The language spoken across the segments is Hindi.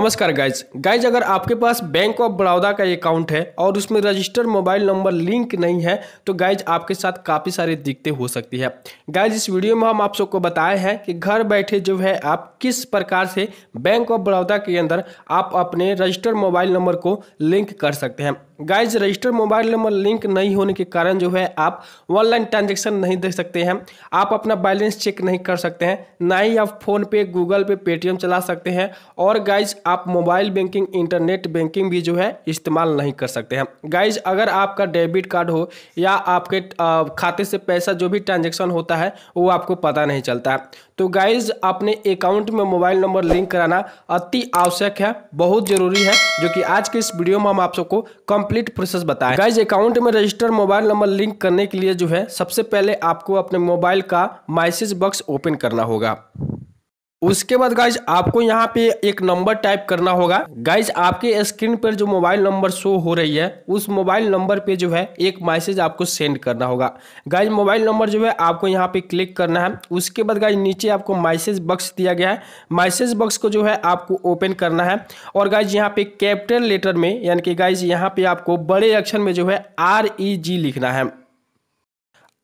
नमस्कार गाइज गाइज अगर आपके पास बैंक ऑफ बड़ौदा का अकाउंट है और उसमें रजिस्टर मोबाइल नंबर लिंक नहीं है तो गाइज आपके साथ काफ़ी सारी दिक्कतें हो सकती है गाइज इस वीडियो में हम आप सबको बताए हैं कि घर बैठे जो है आप किस प्रकार से बैंक ऑफ बड़ौदा के अंदर आप अपने रजिस्टर मोबाइल नंबर को लिंक कर सकते हैं guys register mobile number link नहीं होने के कारण जो है आप ऑनलाइन ट्रांजेक्शन नहीं देख सकते हैं आप अपना बैलेंस चेक नहीं कर सकते हैं ना ही आप फोन पे गूगल पे पेटीएम चला सकते हैं और गाइज आप मोबाइल बैंकिंग इंटरनेट बैंकिंग भी जो है इस्तेमाल नहीं कर सकते हैं गाइज अगर आपका डेबिट कार्ड हो या आपके खाते से पैसा जो भी ट्रांजेक्शन होता है वो आपको पता नहीं चलता है तो गाइज अपने अकाउंट में मोबाइल नंबर लिंक कराना अति आवश्यक है बहुत जरूरी है जो कि आज के इस वीडियो में हम आप सबको कंप्लीट प्रोसेस बताएं गाइज अकाउंट में रजिस्टर मोबाइल नंबर लिंक करने के लिए जो है सबसे पहले आपको अपने मोबाइल का मैसेज बॉक्स ओपन करना होगा उसके बाद गाइज आपको यहाँ पे एक नंबर टाइप करना होगा गाइज आपके स्क्रीन पर जो मोबाइल नंबर शो हो रही है उस मोबाइल नंबर पे जो है एक मैसेज आपको सेंड करना होगा गाइज मोबाइल नंबर जो है आपको यहाँ पे क्लिक करना है उसके बाद गाइज नीचे आपको मैसेज बॉक्स दिया गया है मैसेज बॉक्स को जो है आपको ओपन करना है और गाइज यहाँ पे कैपिटल लेटर में यानी कि गाइज यहाँ पे आपको बड़े अक्षर में जो है आर ई जी लिखना है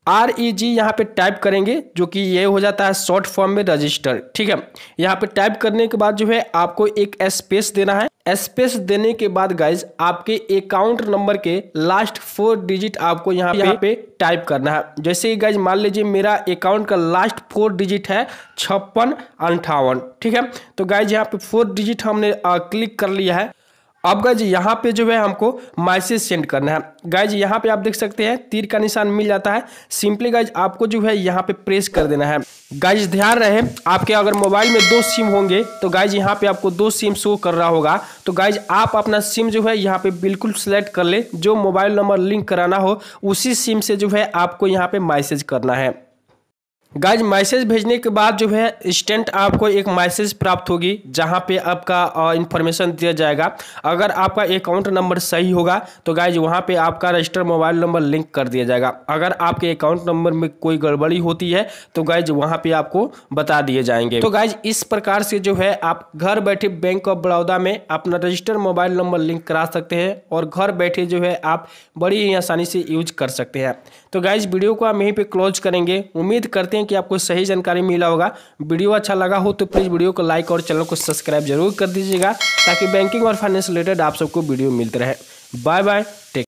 आर ई जी यहाँ पे टाइप करेंगे जो कि ये हो जाता है शॉर्ट फॉर्म में रजिस्टर ठीक है यहाँ पे टाइप करने के बाद जो है आपको एक स्पेस देना है स्पेस देने के बाद गाइज आपके अकाउंट नंबर के लास्ट फोर डिजिट आपको यहाँ यहाँ पे टाइप करना है जैसे ही गाइज मान लीजिए मेरा अकाउंट का लास्ट फोर डिजिट है छप्पन अंठावन ठीक है तो गाइज यहाँ पे फोर डिजिट हमने क्लिक कर लिया है अब गाइज यहाँ पे जो है हमको मैसेज सेंड करना है गाइज यहाँ पे आप देख सकते हैं तीर का निशान मिल जाता है सिंपली गाइज आपको जो है यहाँ पे प्रेस कर देना है गाइज ध्यान रहे आपके अगर मोबाइल में दो सिम होंगे तो गाइज यहाँ पे आपको दो सिम शो कर रहा होगा तो गाइज आप अपना सिम जो है यहाँ पे बिल्कुल सेलेक्ट कर ले जो मोबाइल नंबर लिंक कराना हो उसी सिम से जो है आपको यहाँ पे मैसेज करना है गाइज मैसेज भेजने के बाद जो है इंस्टेंट आपको एक मैसेज प्राप्त होगी जहां पे आपका इन्फॉर्मेशन दिया जाएगा अगर आपका अकाउंट नंबर सही होगा तो गाइज वहां पे आपका रजिस्टर मोबाइल नंबर लिंक कर दिया जाएगा अगर आपके अकाउंट नंबर में कोई गड़बड़ी होती है तो गाइज वहां पे आपको बता दिए जाएंगे तो गाइज इस प्रकार से जो है आप घर बैठे बैंक ऑफ बड़ौदा में अपना रजिस्टर मोबाइल नंबर लिंक करा सकते हैं और घर बैठे जो है आप बड़ी ही आसानी से यूज कर सकते हैं तो गाइज वीडियो को हम यहीं पर क्लोज करेंगे उम्मीद करते हैं कि आपको सही जानकारी मिला होगा वीडियो अच्छा लगा हो तो प्लीज़ वीडियो को लाइक और चैनल को सब्सक्राइब जरूर कर दीजिएगा ताकि बैंकिंग और फाइनेंस रिलेटेड आप सबको वीडियो मिलते रहे बाय बाय टेक